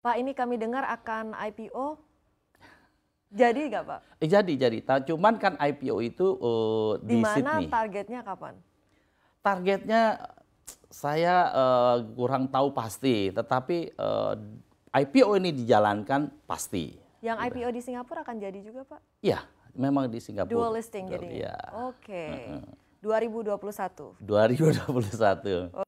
Pak ini kami dengar akan IPO jadi nggak Pak? Eh, jadi, jadi. Cuman kan IPO itu uh, di, di mana Dimana targetnya kapan? Targetnya saya uh, kurang tahu pasti, tetapi uh, eh, IPO ini dijalankan pasti. Yang Udah. IPO di Singapura akan jadi juga Pak? Iya, memang di Singapura. Dual listing jadi. Ya. Iya. Oke. Okay. Uh -huh. 2021. 2021.